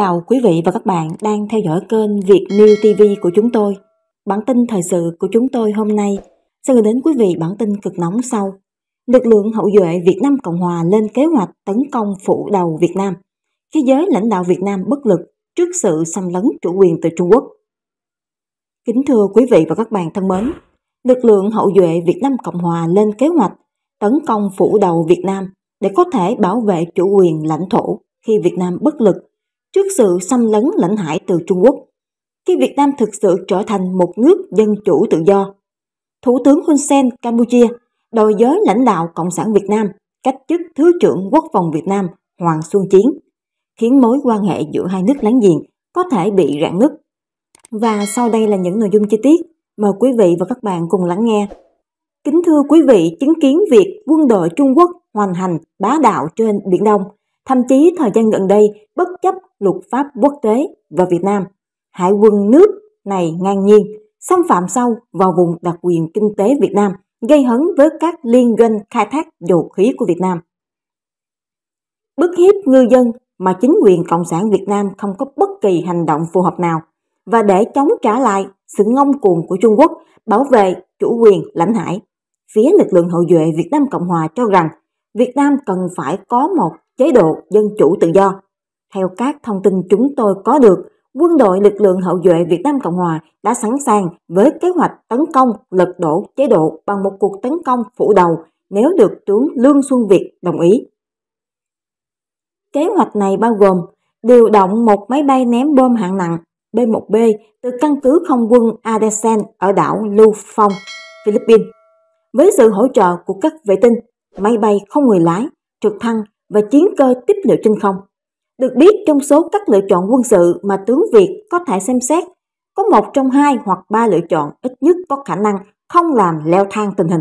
chào quý vị và các bạn đang theo dõi kênh Việt New TV của chúng tôi. Bản tin thời sự của chúng tôi hôm nay sẽ gửi đến quý vị bản tin cực nóng sau. Lực lượng hậu duệ Việt Nam Cộng Hòa lên kế hoạch tấn công phủ đầu Việt Nam, khi giới lãnh đạo Việt Nam bất lực trước sự xâm lấn chủ quyền từ Trung Quốc. Kính thưa quý vị và các bạn thân mến, lực lượng hậu duệ Việt Nam Cộng Hòa lên kế hoạch tấn công phủ đầu Việt Nam để có thể bảo vệ chủ quyền lãnh thổ khi Việt Nam bất lực trước sự xâm lấn lãnh hải từ Trung Quốc, khi Việt Nam thực sự trở thành một nước dân chủ tự do. Thủ tướng Hun Sen Campuchia đòi giới lãnh đạo Cộng sản Việt Nam cách chức Thứ trưởng Quốc phòng Việt Nam Hoàng Xuân Chiến, khiến mối quan hệ giữa hai nước láng giềng có thể bị rạn nứt. Và sau đây là những nội dung chi tiết. Mời quý vị và các bạn cùng lắng nghe. Kính thưa quý vị, chứng kiến việc quân đội Trung Quốc hoàn hành bá đạo trên Biển Đông – Thậm chí thời gian gần đây, bất chấp luật pháp quốc tế và Việt Nam, hải quân nước này ngang nhiên xâm phạm sâu vào vùng đặc quyền kinh tế Việt Nam, gây hấn với các liên doanh khai thác dầu khí của Việt Nam. Bức hiếp ngư dân mà chính quyền Cộng sản Việt Nam không có bất kỳ hành động phù hợp nào và để chống trả lại sự ngông cuồng của Trung Quốc bảo vệ chủ quyền lãnh hải. Phía lực lượng hậu duệ Việt Nam Cộng Hòa cho rằng Việt Nam cần phải có một chế độ dân chủ tự do. Theo các thông tin chúng tôi có được, quân đội lực lượng hậu duệ Việt Nam Cộng Hòa đã sẵn sàng với kế hoạch tấn công lật đổ chế độ bằng một cuộc tấn công phủ đầu nếu được tướng Lương Xuân Việt đồng ý. Kế hoạch này bao gồm điều động một máy bay ném bom hạng nặng B-1B từ căn cứ không quân Adesen ở đảo Luzon Philippines, với sự hỗ trợ của các vệ tinh, máy bay không người lái, trực thăng và chiến cơ tiếp liệu trên không. Được biết trong số các lựa chọn quân sự mà tướng Việt có thể xem xét, có một trong hai hoặc ba lựa chọn ít nhất có khả năng không làm leo thang tình hình.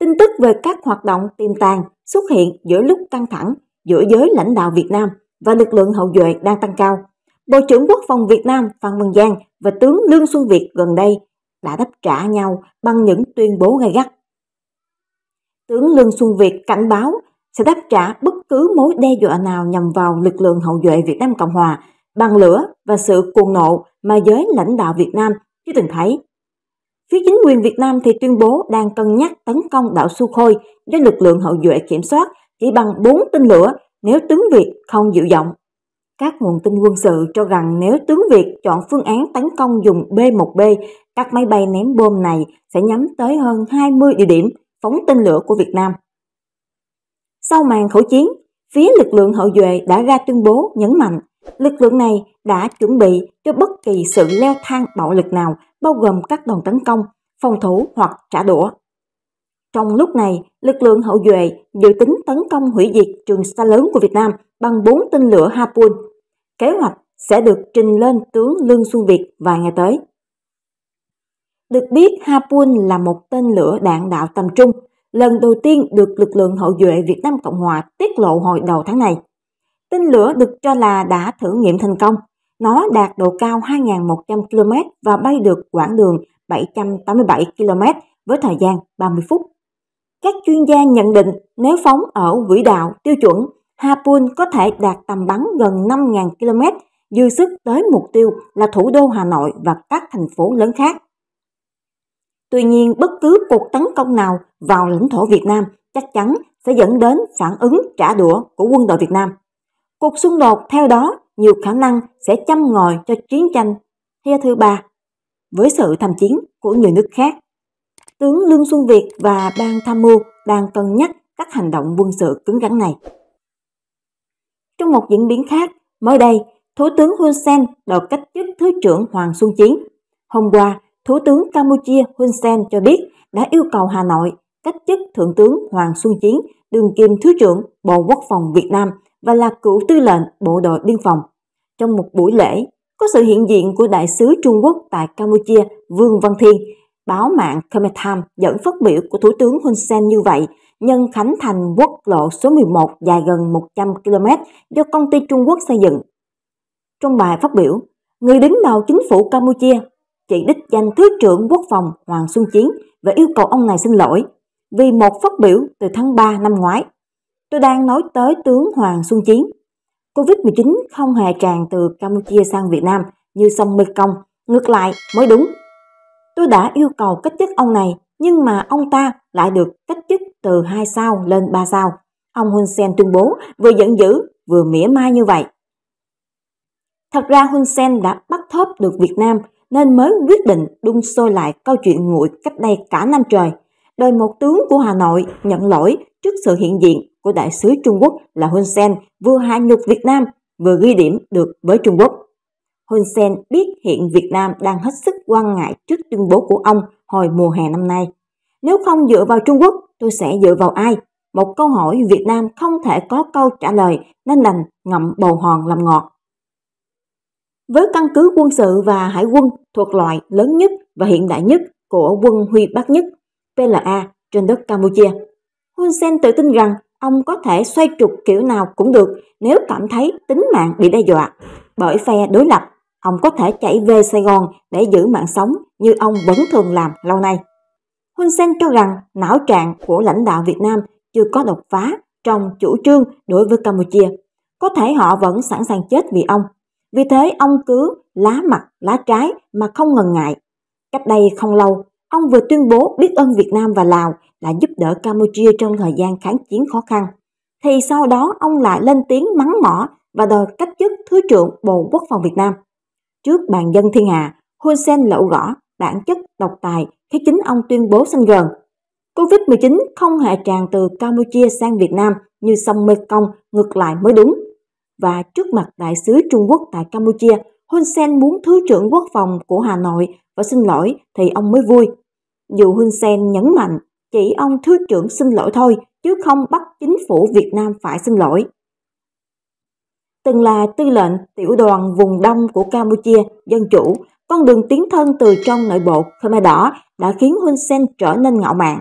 Tin tức về các hoạt động tiềm tàng xuất hiện giữa lúc căng thẳng giữa giới lãnh đạo Việt Nam và lực lượng hậu duệ đang tăng cao. Bộ trưởng Quốc phòng Việt Nam Phan Văn Giang và tướng Lương Xuân Việt gần đây đã đáp trả nhau bằng những tuyên bố gay gắt. Tướng Lương Xuân Việt cảnh báo sẽ đáp trả bất cứ mối đe dọa nào nhằm vào lực lượng hậu duệ Việt Nam Cộng Hòa bằng lửa và sự cuồng nộ mà giới lãnh đạo Việt Nam chưa từng thấy. Phía chính quyền Việt Nam thì tuyên bố đang cân nhắc tấn công đảo Su Khôi do lực lượng hậu duệ kiểm soát chỉ bằng 4 tên lửa nếu tướng Việt không dịu giọng. Các nguồn tin quân sự cho rằng nếu tướng Việt chọn phương án tấn công dùng B-1B, các máy bay ném bom này sẽ nhắm tới hơn 20 địa điểm phóng tên lửa của Việt Nam. Sau màn khẩu chiến, phía lực lượng hậu duệ đã ra tuyên bố nhấn mạnh lực lượng này đã chuẩn bị cho bất kỳ sự leo thang bạo lực nào, bao gồm các đòn tấn công, phòng thủ hoặc trả đũa. Trong lúc này, lực lượng hậu duệ dự tính tấn công hủy diệt trường xa lớn của Việt Nam bằng 4 tên lửa Harpoon. Kế hoạch sẽ được trình lên tướng Lương Xuân Việt vài ngày tới. Được biết Harpoon là một tên lửa đạn đạo tầm trung lần đầu tiên được lực lượng hậu duệ Việt Nam Cộng Hòa tiết lộ hồi đầu tháng này. Tên lửa được cho là đã thử nghiệm thành công. Nó đạt độ cao 2.100 km và bay được quãng đường 787 km với thời gian 30 phút. Các chuyên gia nhận định nếu phóng ở quỹ đạo tiêu chuẩn, Harpoon có thể đạt tầm bắn gần 5.000 km, dư sức tới mục tiêu là thủ đô Hà Nội và các thành phố lớn khác. Tuy nhiên, bất cứ cuộc tấn công nào vào lãnh thổ Việt Nam chắc chắn sẽ dẫn đến phản ứng trả đũa của quân đội Việt Nam. Cuộc xung đột theo đó nhiều khả năng sẽ châm ngòi cho chiến tranh thế thứ ba với sự tham chiến của nhiều nước khác. Tướng Lương Xuân Việt và ban tham mưu đang cân nhắc các hành động quân sự cứng rắn này. Trong một diễn biến khác, mới đây, Thủ tướng Hun Sen đột cách chức Thứ trưởng Hoàng Xuân Chiến. Hôm qua, Thủ tướng Campuchia Hun Sen cho biết đã yêu cầu Hà Nội cách chức Thượng tướng Hoàng Xuân Chiến, Đường kim Thứ trưởng Bộ Quốc phòng Việt Nam và là cựu tư lệnh Bộ đội Biên phòng. Trong một buổi lễ, có sự hiện diện của Đại sứ Trung Quốc tại Campuchia Vương Văn Thiên, báo mạng Khmer Time dẫn phát biểu của Thủ tướng Hun Sen như vậy nhân khánh thành quốc lộ số 11 dài gần 100 km do công ty Trung Quốc xây dựng. Trong bài phát biểu, người đứng đầu chính phủ Campuchia chị đích danh Thứ trưởng Quốc phòng Hoàng Xuân Chiến và yêu cầu ông này xin lỗi vì một phát biểu từ tháng 3 năm ngoái. Tôi đang nói tới tướng Hoàng Xuân Chiến. Covid-19 không hề tràn từ Campuchia sang Việt Nam như sông Mekong, ngược lại mới đúng. Tôi đã yêu cầu cách chức ông này, nhưng mà ông ta lại được cách chức từ 2 sao lên 3 sao. Ông Hun Sen tuyên bố vừa giận dữ vừa mỉa mai như vậy. Thật ra Hun Sen đã bắt thóp được Việt Nam nên mới quyết định đun sôi lại câu chuyện nguội cách đây cả năm trời. Đời một tướng của Hà Nội nhận lỗi trước sự hiện diện của đại sứ Trung Quốc là Hun Sen vừa hạ nhục Việt Nam vừa ghi điểm được với Trung Quốc. Hun Sen biết hiện Việt Nam đang hết sức quan ngại trước tuyên bố của ông hồi mùa hè năm nay. Nếu không dựa vào Trung Quốc, tôi sẽ dựa vào ai? Một câu hỏi Việt Nam không thể có câu trả lời nên đành ngậm bầu hòn làm ngọt với căn cứ quân sự và hải quân thuộc loại lớn nhất và hiện đại nhất của quân Huy Bắc nhất PLA trên đất Campuchia. Hun Sen tự tin rằng ông có thể xoay trục kiểu nào cũng được nếu cảm thấy tính mạng bị đe dọa bởi phe đối lập. Ông có thể chạy về Sài Gòn để giữ mạng sống như ông vẫn thường làm lâu nay. Hun Sen cho rằng não trạng của lãnh đạo Việt Nam chưa có đột phá trong chủ trương đối với Campuchia. Có thể họ vẫn sẵn sàng chết vì ông, vì thế ông cứ lá mặt, lá trái mà không ngần ngại. Cách đây không lâu, ông vừa tuyên bố biết ơn Việt Nam và Lào đã giúp đỡ Campuchia trong thời gian kháng chiến khó khăn. Thì sau đó ông lại lên tiếng mắng mỏ và đòi cách chức Thứ trưởng Bộ Quốc phòng Việt Nam. Trước bàn dân thiên hạ, Hun Sen lộ rõ bản chất độc tài khi chính ông tuyên bố xanh gần. Covid-19 không hề tràn từ Campuchia sang Việt Nam như sông Mekong ngược lại mới đúng và trước mặt đại sứ Trung Quốc tại Campuchia, Hun Sen muốn Thứ trưởng Quốc phòng của Hà Nội và xin lỗi thì ông mới vui. Dù Hun Sen nhấn mạnh chỉ ông Thứ trưởng xin lỗi thôi chứ không bắt chính phủ Việt Nam phải xin lỗi. Từng là tư lệnh tiểu đoàn vùng đông của Campuchia Dân Chủ, con đường tiến thân từ trong nội bộ Khmer Đỏ đã khiến Hun Sen trở nên ngạo mạn.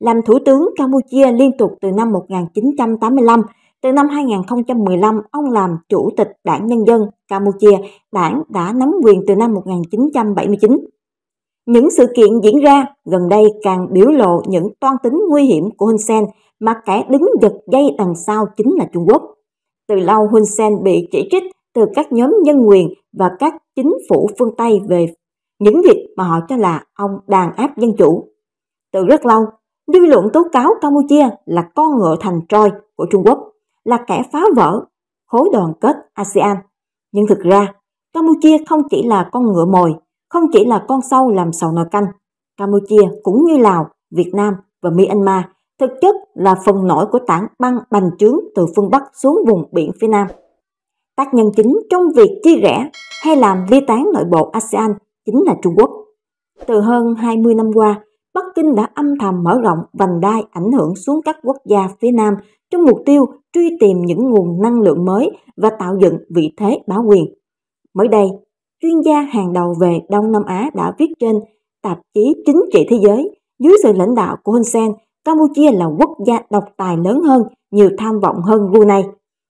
Làm thủ tướng Campuchia liên tục từ năm 1985 từ năm 2015, ông làm chủ tịch Đảng Nhân dân Campuchia, đảng đã nắm quyền từ năm 1979. Những sự kiện diễn ra gần đây càng biểu lộ những toan tính nguy hiểm của Hun Sen mà kẻ đứng giật dây đằng sau chính là Trung Quốc. Từ lâu Hun Sen bị chỉ trích từ các nhóm nhân quyền và các chính phủ phương Tây về những việc mà họ cho là ông đàn áp dân chủ. Từ rất lâu, dư luận tố cáo Campuchia là con ngựa thành Troy của Trung Quốc là kẻ phá vỡ khối đoàn kết ASEAN. Nhưng thực ra, Campuchia không chỉ là con ngựa mồi, không chỉ là con sâu làm sầu nồi canh. Campuchia cũng như Lào, Việt Nam và Myanmar thực chất là phần nổi của tảng băng bành trướng từ phương Bắc xuống vùng biển phía Nam. Tác nhân chính trong việc chia rẽ hay làm ly tán nội bộ ASEAN chính là Trung Quốc. Từ hơn 20 năm qua, Bắc Kinh đã âm thầm mở rộng vành đai ảnh hưởng xuống các quốc gia phía Nam trong mục tiêu truy tìm những nguồn năng lượng mới và tạo dựng vị thế bá quyền. Mới đây, chuyên gia hàng đầu về Đông Nam Á đã viết trên tạp chí Chính trị Thế giới dưới sự lãnh đạo của Hun Sen, Campuchia là quốc gia độc tài lớn hơn, nhiều tham vọng hơn Brunei.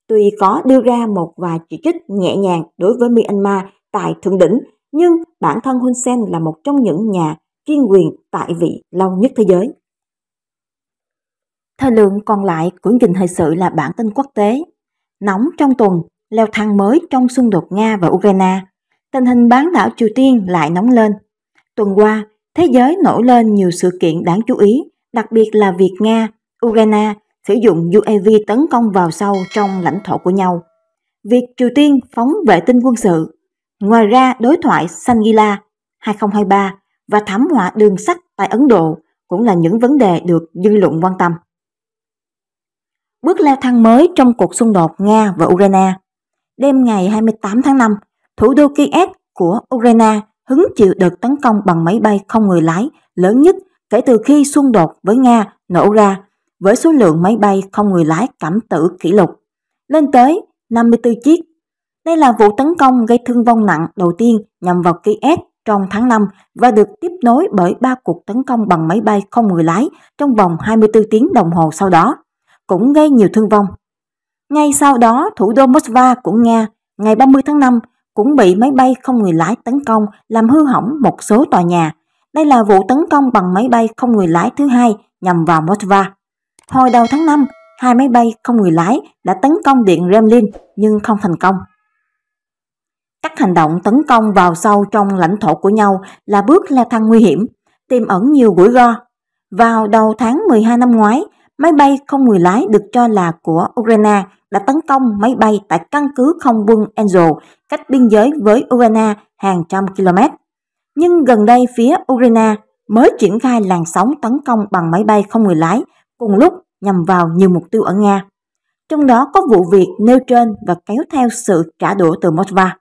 Tuy có đưa ra một vài chỉ trích nhẹ nhàng đối với Myanmar tại thượng đỉnh, nhưng bản thân Hun Sen là một trong những nhà chuyên quyền tại vị lâu nhất thế giới. Thời lượng còn lại của trình thời sự là bản tin quốc tế. Nóng trong tuần, leo thang mới trong xung đột Nga và Ukraine. Tình hình bán đảo Triều Tiên lại nóng lên. Tuần qua, thế giới nổi lên nhiều sự kiện đáng chú ý, đặc biệt là việc Nga, Ukraine sử dụng UAV tấn công vào sâu trong lãnh thổ của nhau. Việc Triều Tiên phóng vệ tinh quân sự. Ngoài ra, đối thoại shangri 2023 và thảm họa đường sắt tại Ấn Độ cũng là những vấn đề được dư luận quan tâm bước leo thang mới trong cuộc xung đột Nga và Ukraine. Đêm ngày 28 tháng 5, thủ đô Kiev của Ukraine hứng chịu đợt tấn công bằng máy bay không người lái lớn nhất kể từ khi xung đột với Nga nổ ra với số lượng máy bay không người lái cảm tử kỷ lục, lên tới 54 chiếc. Đây là vụ tấn công gây thương vong nặng đầu tiên nhằm vào Kiev trong tháng 5 và được tiếp nối bởi ba cuộc tấn công bằng máy bay không người lái trong vòng 24 tiếng đồng hồ sau đó cũng gây nhiều thương vong. Ngay sau đó, thủ đô Moscow của Nga ngày 30 tháng 5 cũng bị máy bay không người lái tấn công làm hư hỏng một số tòa nhà. Đây là vụ tấn công bằng máy bay không người lái thứ hai nhằm vào Moscow. Hồi đầu tháng 5, hai máy bay không người lái đã tấn công điện Kremlin nhưng không thành công. Các hành động tấn công vào sâu trong lãnh thổ của nhau là bước leo thang nguy hiểm, tiềm ẩn nhiều rủi ro. Vào đầu tháng 12 năm ngoái, Máy bay không người lái được cho là của Ukraine đã tấn công máy bay tại căn cứ không quân Angel cách biên giới với Ukraine hàng trăm km. Nhưng gần đây phía Ukraine mới triển khai làn sóng tấn công bằng máy bay không người lái cùng lúc nhằm vào nhiều mục tiêu ở Nga. Trong đó có vụ việc nêu trên và kéo theo sự trả đũa từ Moskva.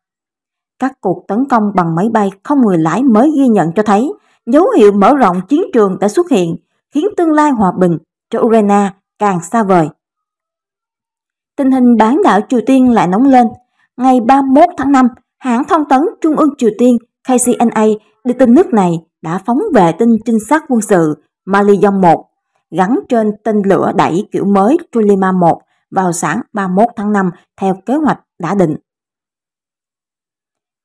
Các cuộc tấn công bằng máy bay không người lái mới ghi nhận cho thấy dấu hiệu mở rộng chiến trường đã xuất hiện, khiến tương lai hòa bình cho Ukraine càng xa vời. Tình hình bán đảo Triều Tiên lại nóng lên. Ngày 31 tháng 5, hãng thông tấn Trung ương Triều Tiên KCNA đưa tin nước này đã phóng vệ tinh trinh sát quân sự Mali-1 gắn trên tên lửa đẩy kiểu mới Tulima-1 vào sáng 31 tháng 5 theo kế hoạch đã định.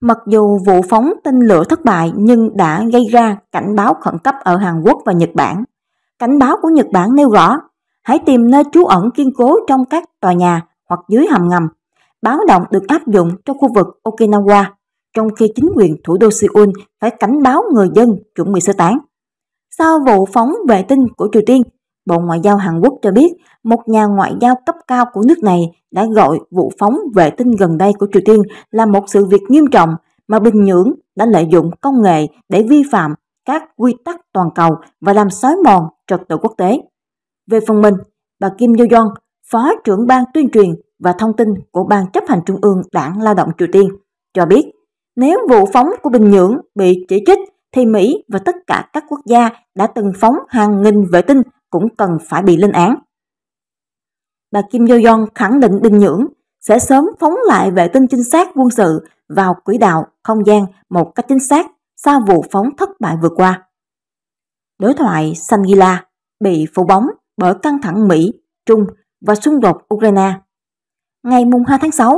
Mặc dù vụ phóng tên lửa thất bại nhưng đã gây ra cảnh báo khẩn cấp ở Hàn Quốc và Nhật Bản. Cảnh báo của Nhật Bản nêu rõ, hãy tìm nơi trú ẩn kiên cố trong các tòa nhà hoặc dưới hầm ngầm. Báo động được áp dụng cho khu vực Okinawa, trong khi chính quyền thủ đô Seoul phải cảnh báo người dân chuẩn bị sơ tán. Sau vụ phóng vệ tinh của Triều Tiên, Bộ Ngoại giao Hàn Quốc cho biết một nhà ngoại giao cấp cao của nước này đã gọi vụ phóng vệ tinh gần đây của Triều Tiên là một sự việc nghiêm trọng mà Bình Nhưỡng đã lợi dụng công nghệ để vi phạm các quy tắc toàn cầu và làm xói mòn trật tự quốc tế. Về phần mình, bà Kim Yo Jong, Phó trưởng ban tuyên truyền và thông tin của Ban chấp hành Trung ương Đảng Lao động Triều Tiên, cho biết nếu vụ phóng của Bình Nhưỡng bị chỉ trích thì Mỹ và tất cả các quốc gia đã từng phóng hàng nghìn vệ tinh cũng cần phải bị lên án. Bà Kim Yo Jong khẳng định Bình Nhưỡng sẽ sớm phóng lại vệ tinh chính xác quân sự vào quỹ đạo không gian một cách chính xác sau vụ phóng thất bại vừa qua. Đối thoại Shangri-La bị phủ bóng bởi căng thẳng Mỹ, Trung và xung đột Ukraine. Ngày 2 tháng 6,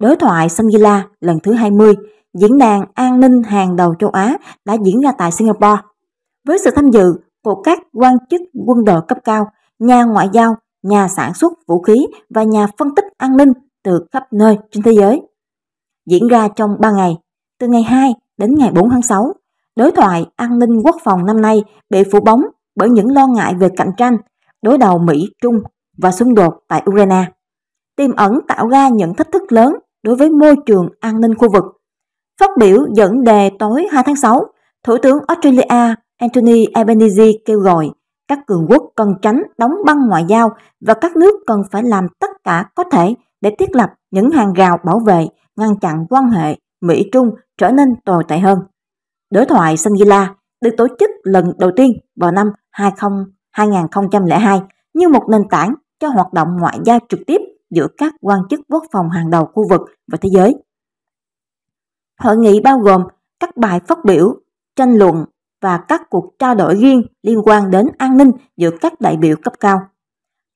đối thoại Shangri-La lần thứ 20, diễn đàn an ninh hàng đầu châu Á đã diễn ra tại Singapore. Với sự tham dự của các quan chức quân đội cấp cao, nhà ngoại giao, nhà sản xuất vũ khí và nhà phân tích an ninh từ khắp nơi trên thế giới. Diễn ra trong 3 ngày, từ ngày 2 đến ngày 4 tháng 6 Đối thoại an ninh quốc phòng năm nay bị phủ bóng bởi những lo ngại về cạnh tranh, đối đầu Mỹ-Trung và xung đột tại Ukraine. Tiềm ẩn tạo ra những thách thức lớn đối với môi trường an ninh khu vực. Phát biểu dẫn đề tối 2 tháng 6, Thủ tướng Australia Anthony Albanese kêu gọi các cường quốc cần tránh đóng băng ngoại giao và các nước cần phải làm tất cả có thể để thiết lập những hàng rào bảo vệ, ngăn chặn quan hệ Mỹ-Trung trở nên tồi tệ hơn. Đối thoại Shangri-La được tổ chức lần đầu tiên vào năm 2002 như một nền tảng cho hoạt động ngoại giao trực tiếp giữa các quan chức quốc phòng hàng đầu khu vực và thế giới. Hội nghị bao gồm các bài phát biểu, tranh luận và các cuộc trao đổi riêng liên quan đến an ninh giữa các đại biểu cấp cao.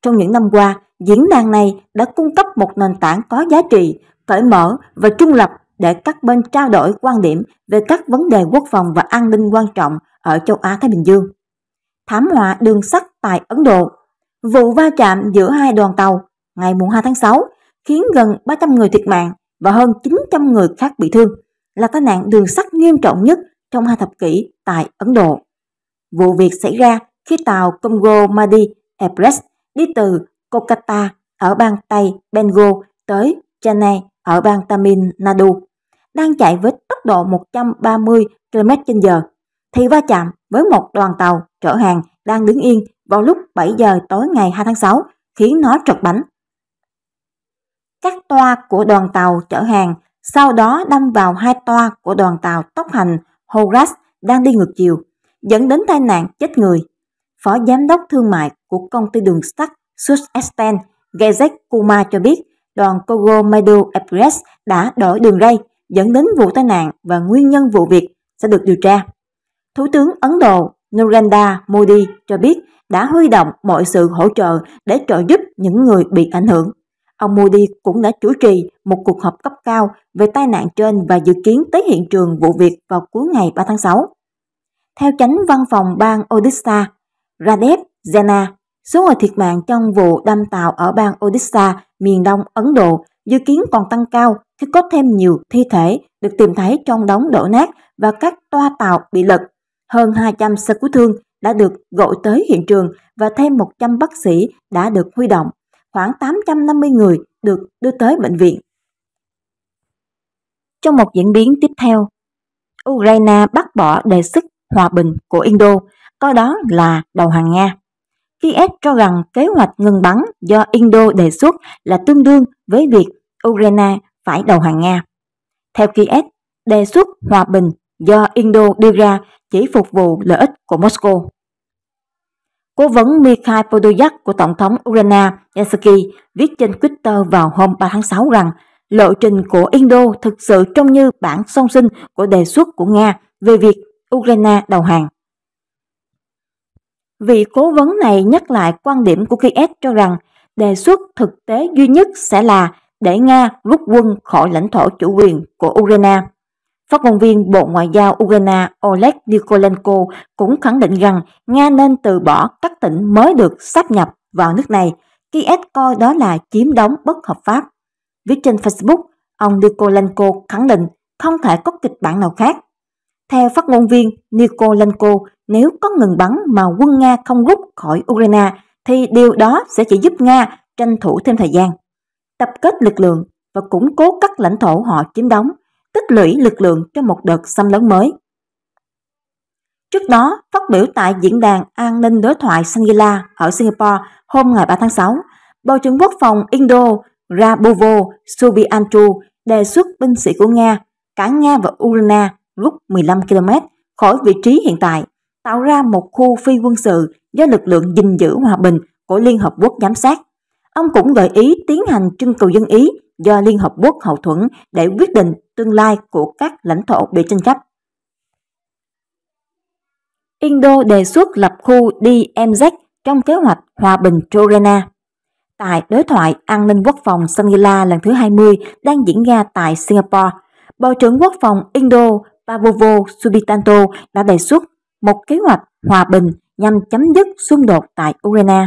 Trong những năm qua, diễn đàn này đã cung cấp một nền tảng có giá trị, cởi mở và trung lập để các bên trao đổi quan điểm về các vấn đề quốc phòng và an ninh quan trọng ở châu Á Thái Bình Dương. Thảm họa đường sắt tại Ấn Độ Vụ va chạm giữa hai đoàn tàu ngày 2 tháng 6 khiến gần 300 người thiệt mạng và hơn 900 người khác bị thương, là tai nạn đường sắt nghiêm trọng nhất trong hai thập kỷ tại Ấn Độ. Vụ việc xảy ra khi tàu Congo Madi Express đi từ Kolkata ở bang Tây Bengal tới Chennai ở bang Tamil Nadu đang chạy với tốc độ 130 km/h thì va chạm với một đoàn tàu chở hàng đang đứng yên vào lúc 7 giờ tối ngày 2 tháng 6 khiến nó trật bánh. Các toa của đoàn tàu chở hàng sau đó đâm vào hai toa của đoàn tàu tốc hành Horas đang đi ngược chiều, dẫn đến tai nạn chết người. Phó Giám đốc Thương mại của công ty đường sắt Sussesten Gezek Kuma cho biết đoàn Pogo Maido Express đã đổi đường ray dẫn đến vụ tai nạn và nguyên nhân vụ việc sẽ được điều tra. Thủ tướng Ấn Độ Narendra Modi cho biết đã huy động mọi sự hỗ trợ để trợ giúp những người bị ảnh hưởng. Ông Modi cũng đã chủ trì một cuộc họp cấp cao về tai nạn trên và dự kiến tới hiện trường vụ việc vào cuối ngày 3 tháng 6. Theo chánh văn phòng bang Odisha, Radev Jena Số người thiệt mạng trong vụ đâm tàu ở bang Odisha, miền đông Ấn Độ dự kiến còn tăng cao khi có thêm nhiều thi thể được tìm thấy trong đống đổ nát và các toa tàu bị lật. Hơn 200 xe cứu thương đã được gọi tới hiện trường và thêm 100 bác sĩ đã được huy động. Khoảng 850 người được đưa tới bệnh viện. Trong một diễn biến tiếp theo, Ukraine bác bỏ đề xuất hòa bình của Indo, coi đó là đầu hàng Nga. Kiev cho rằng kế hoạch ngừng bắn do Indo đề xuất là tương đương với việc Ukraine phải đầu hàng Nga. Theo Kiev, đề xuất hòa bình do Indo đưa ra chỉ phục vụ lợi ích của Moscow. Cố vấn Mikhail Podolyak của Tổng thống Ukraine Zelensky viết trên Twitter vào hôm 3 tháng 6 rằng lộ trình của Indo thực sự trông như bản song sinh của đề xuất của Nga về việc Ukraine đầu hàng. Vị cố vấn này nhắc lại quan điểm của Kiev cho rằng đề xuất thực tế duy nhất sẽ là để Nga rút quân khỏi lãnh thổ chủ quyền của Ukraine. Phát ngôn viên Bộ Ngoại giao Ukraine Oleg Nikolenko cũng khẳng định rằng Nga nên từ bỏ các tỉnh mới được sáp nhập vào nước này, Kiev coi đó là chiếm đóng bất hợp pháp. Viết trên Facebook, ông Nikolenko khẳng định không thể có kịch bản nào khác. Theo phát ngôn viên Nikolenko, nếu có ngừng bắn mà quân Nga không rút khỏi Ukraine thì điều đó sẽ chỉ giúp Nga tranh thủ thêm thời gian, tập kết lực lượng và củng cố các lãnh thổ họ chiếm đóng, tích lũy lực lượng cho một đợt xâm lấn mới. Trước đó, phát biểu tại diễn đàn an ninh đối thoại Shangri-La ở Singapore hôm ngày 3 tháng 6, Bộ trưởng Quốc phòng Indo Rabovo Subiantu đề xuất binh sĩ của Nga, cả Nga và Ukraine rút 15 km khỏi vị trí hiện tại tạo ra một khu phi quân sự do lực lượng gìn giữ hòa bình của Liên Hợp Quốc giám sát. Ông cũng gợi ý tiến hành trưng cầu dân ý do Liên Hợp Quốc hậu thuẫn để quyết định tương lai của các lãnh thổ bị tranh chấp. Indo đề xuất lập khu DMZ trong kế hoạch Hòa bình Jorana. Tại đối thoại an ninh quốc phòng shangri lần thứ 20 đang diễn ra tại Singapore, Bộ trưởng Quốc phòng Indo Pavovo Subitanto đã đề xuất một kế hoạch hòa bình nhằm chấm dứt xung đột tại Ukraine.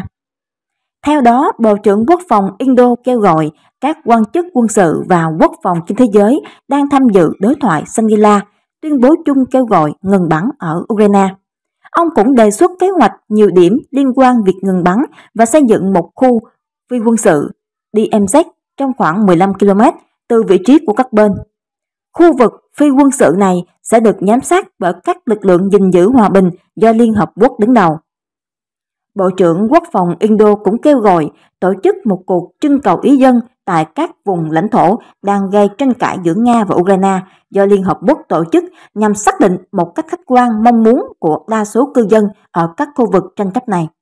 Theo đó, Bộ trưởng Quốc phòng Indo kêu gọi các quan chức quân sự và quốc phòng trên thế giới đang tham dự đối thoại Shangri-La tuyên bố chung kêu gọi ngừng bắn ở Ukraine. Ông cũng đề xuất kế hoạch nhiều điểm liên quan việc ngừng bắn và xây dựng một khu phi quân sự DMZ trong khoảng 15 km từ vị trí của các bên. Khu vực phi quân sự này sẽ được giám sát bởi các lực lượng gìn giữ hòa bình do Liên Hợp Quốc đứng đầu. Bộ trưởng Quốc phòng Indo cũng kêu gọi tổ chức một cuộc trưng cầu ý dân tại các vùng lãnh thổ đang gây tranh cãi giữa Nga và Ukraine do Liên Hợp Quốc tổ chức nhằm xác định một cách khách quan mong muốn của đa số cư dân ở các khu vực tranh chấp này.